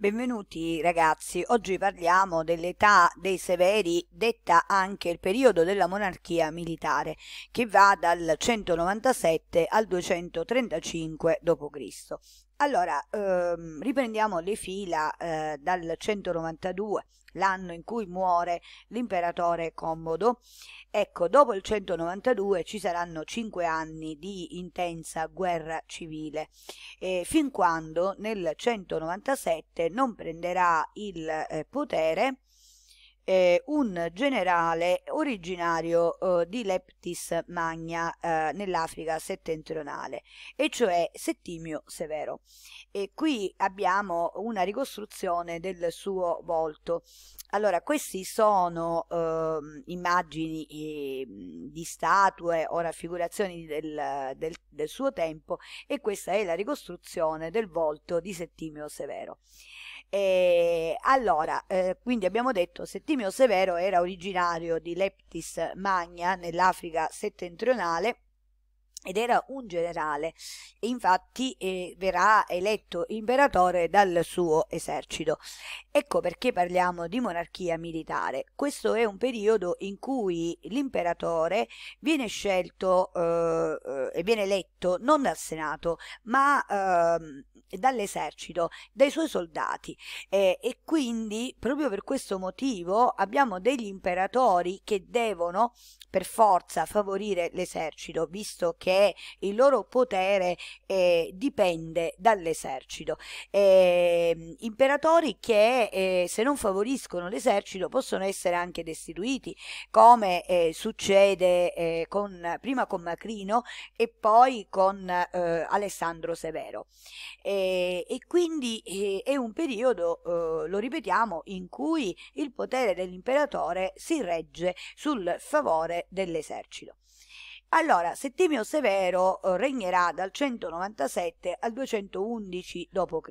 Benvenuti ragazzi, oggi parliamo dell'età dei severi, detta anche il periodo della monarchia militare, che va dal 197 al 235 d.C. Allora, ehm, riprendiamo le fila eh, dal 192 l'anno in cui muore l'imperatore Commodo. Ecco, dopo il 192 ci saranno cinque anni di intensa guerra civile, eh, fin quando nel 197 non prenderà il eh, potere eh, un generale originario eh, di Leptis Magna eh, nell'Africa settentrionale, e cioè Settimio Severo e qui abbiamo una ricostruzione del suo volto. Allora, queste sono eh, immagini eh, di statue o raffigurazioni del, del, del suo tempo e questa è la ricostruzione del volto di Settimio Severo. E allora, eh, quindi abbiamo detto che Settimio Severo era originario di Leptis Magna nell'Africa settentrionale ed era un generale, infatti eh, verrà eletto imperatore dal suo esercito. Ecco perché parliamo di monarchia militare. Questo è un periodo in cui l'imperatore viene scelto eh, eh e viene eletto non dal Senato, ma eh, dall'esercito, dai suoi soldati eh, e quindi proprio per questo motivo abbiamo degli imperatori che devono per forza favorire l'esercito, visto che perché il loro potere eh, dipende dall'esercito. Eh, imperatori che eh, se non favoriscono l'esercito possono essere anche destituiti, come eh, succede eh, con, prima con Macrino e poi con eh, Alessandro Severo. e quindi è un periodo, lo ripetiamo, in cui il potere dell'imperatore si regge sul favore dell'esercito. Allora, Settimio Severo eh, regnerà dal 197 al 211 d.C.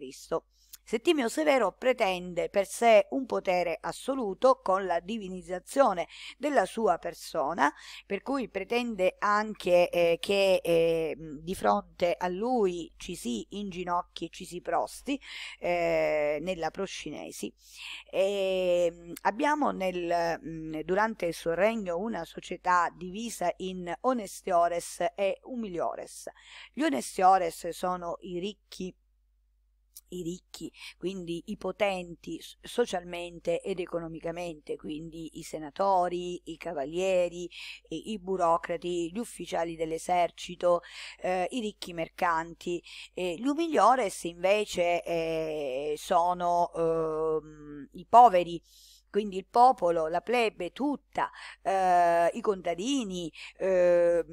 Settimio Severo pretende per sé un potere assoluto con la divinizzazione della sua persona, per cui pretende anche eh, che eh, di fronte a lui ci si inginocchi ci si prosti eh, nella proscinesi. E ehm, abbiamo nel, mm, durante il suo regno una società divisa in onestiores e umiliores. Gli onestiores sono i ricchi i ricchi, quindi i potenti socialmente ed economicamente, quindi i senatori, i cavalieri, i, i burocrati, gli ufficiali dell'esercito, eh, i ricchi mercanti. Eh, gli umiliores invece eh, sono ehm, i poveri quindi il popolo, la plebe tutta, eh, i contadini, eh,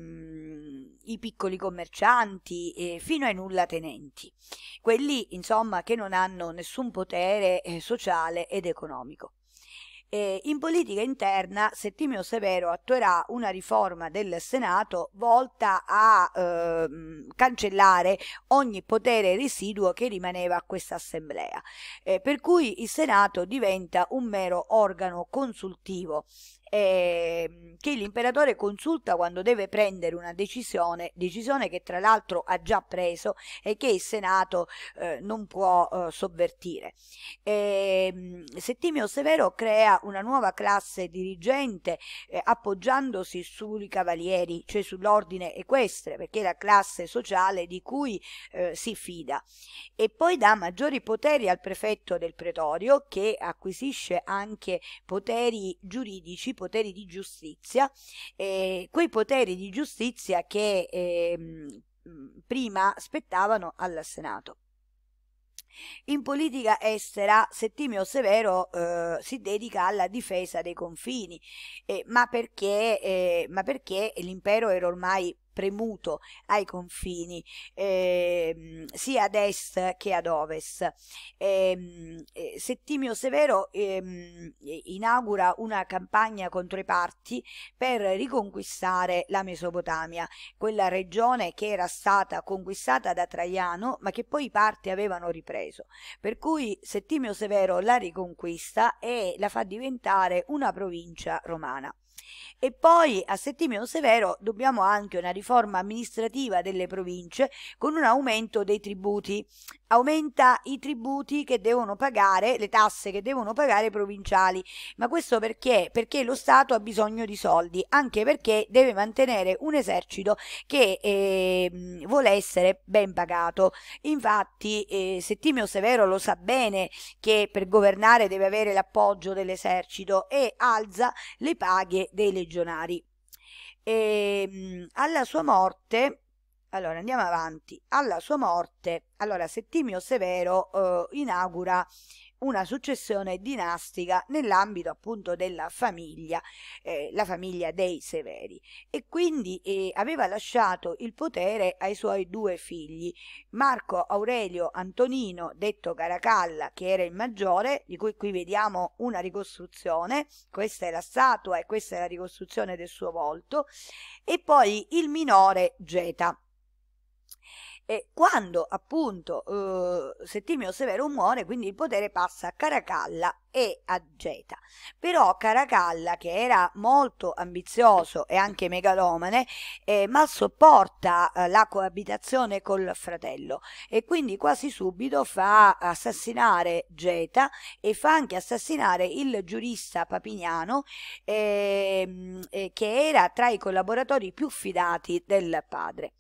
i piccoli commercianti eh, fino ai nullatenenti, quelli insomma che non hanno nessun potere eh, sociale ed economico. E in politica interna Settimio Severo attuerà una riforma del Senato volta a eh, cancellare ogni potere residuo che rimaneva a questa assemblea, eh, per cui il Senato diventa un mero organo consultivo eh, che l'imperatore consulta quando deve prendere una decisione, decisione che tra l'altro ha già preso e che il Senato eh, non può eh, sovvertire. E, ehm, Settimio Severo crea una nuova classe dirigente eh, appoggiandosi sui cavalieri, cioè sull'ordine equestre, perché è la classe sociale di cui eh, si fida. E poi dà maggiori poteri al prefetto del pretorio che acquisisce anche poteri giuridici, poteri poteri di giustizia, eh, quei poteri di giustizia che eh, prima spettavano al Senato. In politica estera Settimio Severo eh, si dedica alla difesa dei confini, eh, ma perché, eh, ma perché l'impero era ormai premuto ai confini eh, sia ad est che ad ovest. Ehm, eh, Settimio Severo eh, inaugura una campagna contro i parti per riconquistare la Mesopotamia, quella regione che era stata conquistata da Traiano ma che poi i parti avevano ripreso. Per cui Settimio Severo la riconquista e la fa diventare una provincia romana. E poi a Settimio Severo dobbiamo anche una riforma amministrativa delle province con un aumento dei tributi. Aumenta i tributi che devono pagare, le tasse che devono pagare i provinciali. Ma questo perché? Perché lo Stato ha bisogno di soldi, anche perché deve mantenere un esercito che eh, vuole essere ben pagato. Infatti eh, Settimio Severo lo sa bene che per governare deve avere l'appoggio dell'esercito e alza le paghe dei legionari. E, ehm, alla sua morte, allora andiamo avanti, alla sua morte, allora Settimio Severo eh, inaugura una successione dinastica nell'ambito appunto della famiglia, eh, la famiglia dei Severi e quindi eh, aveva lasciato il potere ai suoi due figli, Marco Aurelio Antonino, detto Caracalla, che era il maggiore, di cui qui vediamo una ricostruzione, questa è la statua e questa è la ricostruzione del suo volto, e poi il minore Geta. E quando appunto eh, Settimio Severo muore, quindi il potere passa a Caracalla e a Geta. Però Caracalla, che era molto ambizioso e anche megalomane, eh, mal sopporta eh, la coabitazione col fratello e quindi quasi subito fa assassinare Geta e fa anche assassinare il giurista Papignano ehm, eh, che era tra i collaboratori più fidati del padre.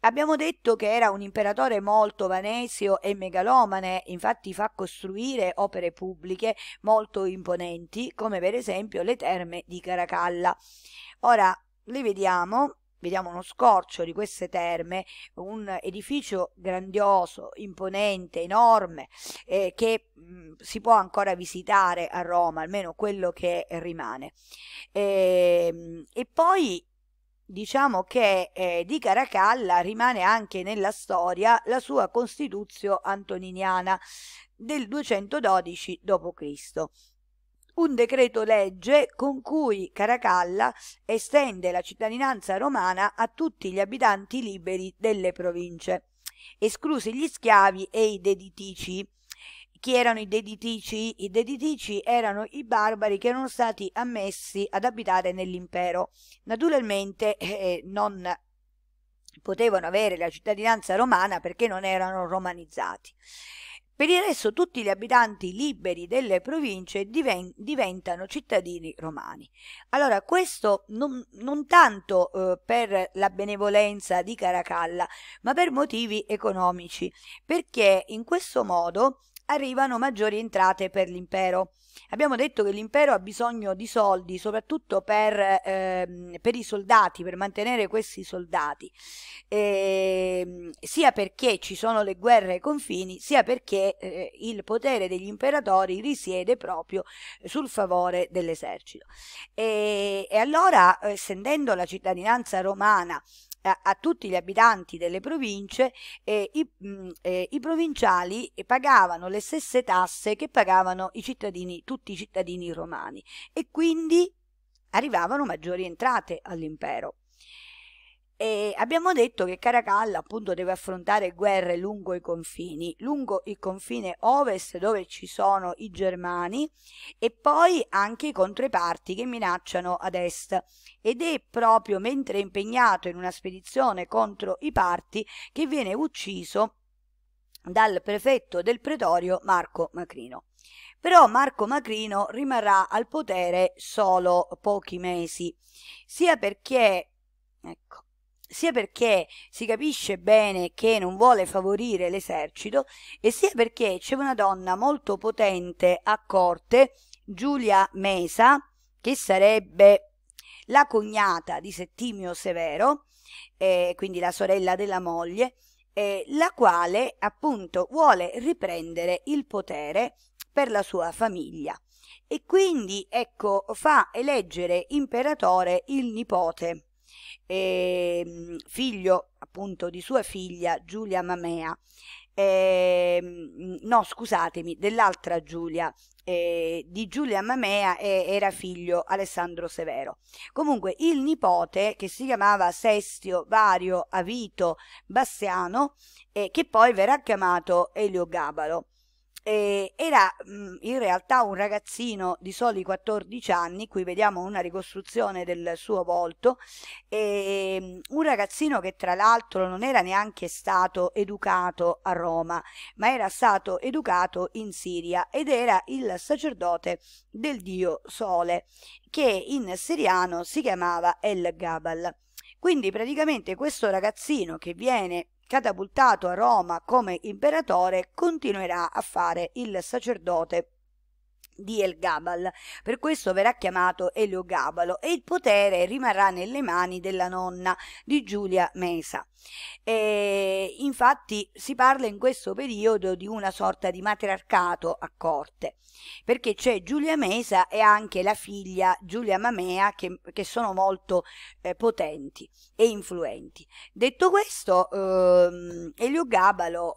Abbiamo detto che era un imperatore molto vanesio e megalomane, infatti fa costruire opere pubbliche molto imponenti, come per esempio le terme di Caracalla. Ora, le vediamo vediamo uno scorcio di queste terme, un edificio grandioso, imponente, enorme, eh, che mh, si può ancora visitare a Roma, almeno quello che rimane. E, ehm, e poi diciamo che eh, di Caracalla rimane anche nella storia la sua Costituzio antoniniana del 212 d.C. Un decreto legge con cui Caracalla estende la cittadinanza romana a tutti gli abitanti liberi delle province, esclusi gli schiavi e i deditici, chi erano i deditici? I deditici erano i barbari che erano stati ammessi ad abitare nell'impero. Naturalmente eh, eh, non potevano avere la cittadinanza romana perché non erano romanizzati. Per il resto tutti gli abitanti liberi delle province diven diventano cittadini romani. Allora questo non, non tanto eh, per la benevolenza di Caracalla, ma per motivi economici, perché in questo modo arrivano maggiori entrate per l'impero. Abbiamo detto che l'impero ha bisogno di soldi, soprattutto per, eh, per i soldati, per mantenere questi soldati, eh, sia perché ci sono le guerre ai confini, sia perché eh, il potere degli imperatori risiede proprio sul favore dell'esercito. E, e allora, estendendo eh, la cittadinanza romana a, tutti gli abitanti delle province, eh, i, eh, i, provinciali pagavano le stesse tasse che pagavano i cittadini, tutti i cittadini romani e quindi arrivavano maggiori entrate all'impero. E abbiamo detto che Caracalla appunto deve affrontare guerre lungo i confini, lungo il confine ovest dove ci sono i germani e poi anche contro i controparti che minacciano ad est ed è proprio mentre è impegnato in una spedizione contro i parti che viene ucciso dal prefetto del pretorio Marco Macrino. Però Marco Macrino rimarrà al potere solo pochi mesi, sia perché ecco sia perché si capisce bene che non vuole favorire l'esercito e sia perché c'è una donna molto potente a corte, Giulia Mesa, che sarebbe la cognata di Settimio Severo, eh, quindi la sorella della moglie, eh, la quale appunto vuole riprendere il potere per la sua famiglia e quindi ecco fa eleggere imperatore il nipote eh, figlio appunto di sua figlia Giulia Mamea, eh, no scusatemi, dell'altra Giulia, eh, di Giulia Mamea e era figlio Alessandro Severo. Comunque il nipote che si chiamava Sestio Vario Avito Bassiano, e, eh, che poi verrà chiamato Elio Gabalo eh, era mh, mm, in realtà un ragazzino di soli 14 anni, qui vediamo una ricostruzione del suo volto, eh, un ragazzino che tra l'altro non era neanche stato educato a Roma, ma era stato educato in Siria ed era il sacerdote del dio Sole, che in siriano si chiamava El Gabal. Quindi praticamente questo ragazzino che viene catapultato a Roma come imperatore, continuerà a fare il sacerdote di El Gabal. Per questo verrà chiamato Eliogabalo e il potere rimarrà nelle mani della nonna di Giulia Mesa. E eh, infatti si parla in questo periodo di una sorta di matriarcato a corte, perché c'è Giulia Mesa e anche la figlia Giulia Mamea che, che sono molto eh, potenti e influenti. Detto questo, ehm, Elio Gabalo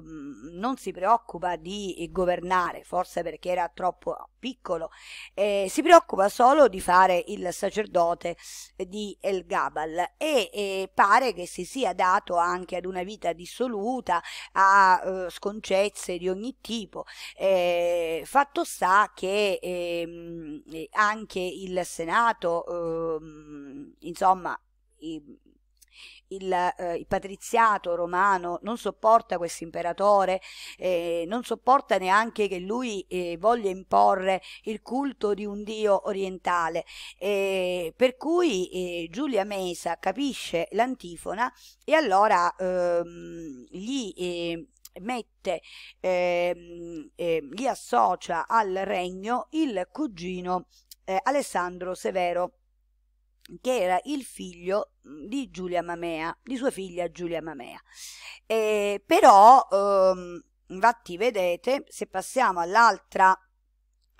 ehm, non si preoccupa di governare, forse perché era troppo piccolo, eh, si preoccupa solo di fare il sacerdote di El Gabal e eh, pare che si sia adatto anche ad una vita dissoluta, a eh, sconcezze di ogni tipo. Eh, fatto sta che eh, anche il Senato, ehm, insomma, i, il, eh, il patriziato romano non sopporta questo imperatore, eh, non sopporta neanche che lui eh, voglia imporre il culto di un dio orientale. Eh, per cui eh, Giulia Mesa capisce l'antifona e allora ehm, gli eh, mette, ehm, gli associa al regno il cugino Alessandro Severo che era il figlio mm, di Giulia Mamea, di sua figlia Giulia Mamea. Eh, però, ehm, infatti, vedete, se passiamo all'altra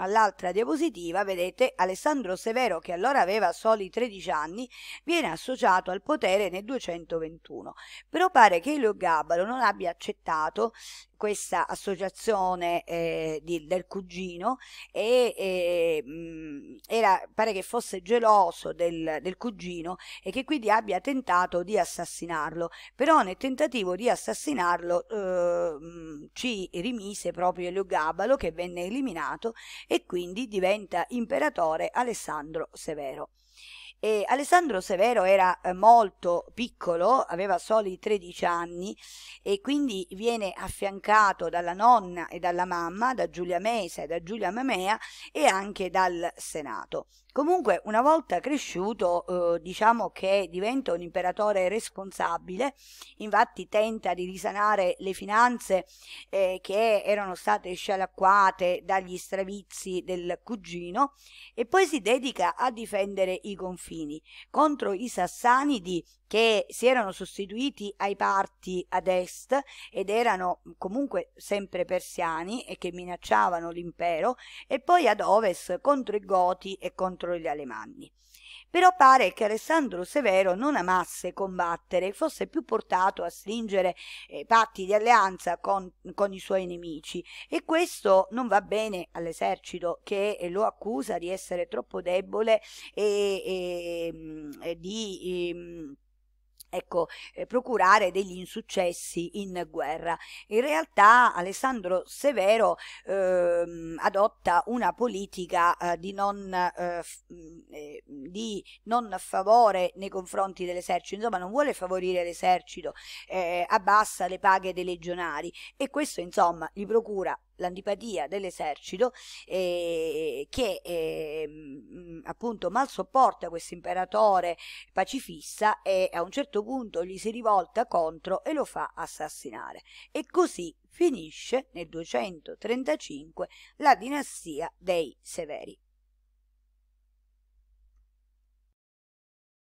all'altra diapositiva vedete Alessandro Severo che allora aveva soli 13 anni viene associato al potere nel 221 però pare che Elio Gabalo non abbia accettato questa associazione eh, di, del cugino e, e mh, mm, era, pare che fosse geloso del, del, cugino e che quindi abbia tentato di assassinarlo però nel tentativo di assassinarlo eh, mh, mm, ci rimise proprio Eliogabalo che venne eliminato e quindi diventa imperatore Alessandro Severo e Alessandro Severo era eh, molto piccolo, aveva soli 13 anni e quindi viene affiancato dalla nonna e dalla mamma, da Giulia Mesa e da Giulia Mamea e anche dal Senato. Comunque, una volta cresciuto, eh, diciamo che diventa un imperatore responsabile, infatti tenta di risanare le finanze eh, che erano state scialacquate dagli stravizi del cugino e poi si dedica a difendere i confini confini contro i Sassanidi che si erano sostituiti ai parti ad est ed erano comunque sempre persiani e che minacciavano l'impero e poi ad ovest contro i Goti e contro gli Alemanni. Però pare che Alessandro Severo non amasse combattere, fosse più portato a stringere eh, patti di alleanza con, con i suoi nemici e questo non va bene all'esercito che eh, lo accusa di essere troppo debole e, e, ehm, e di... E, ehm, ecco, eh, procurare degli insuccessi in guerra. In realtà Alessandro Severo ehm, adotta una politica eh, di, non, eh, mm, eh di, non, favore nei confronti dell'esercito, insomma non vuole favorire l'esercito, eh, abbassa le paghe dei legionari e questo insomma gli procura l'antipatia dell'esercito eh, che eh, appunto mal sopporta questo imperatore pacifista e a un certo punto gli si rivolta contro e lo fa assassinare. E così finisce nel 235 la dinastia dei Severi.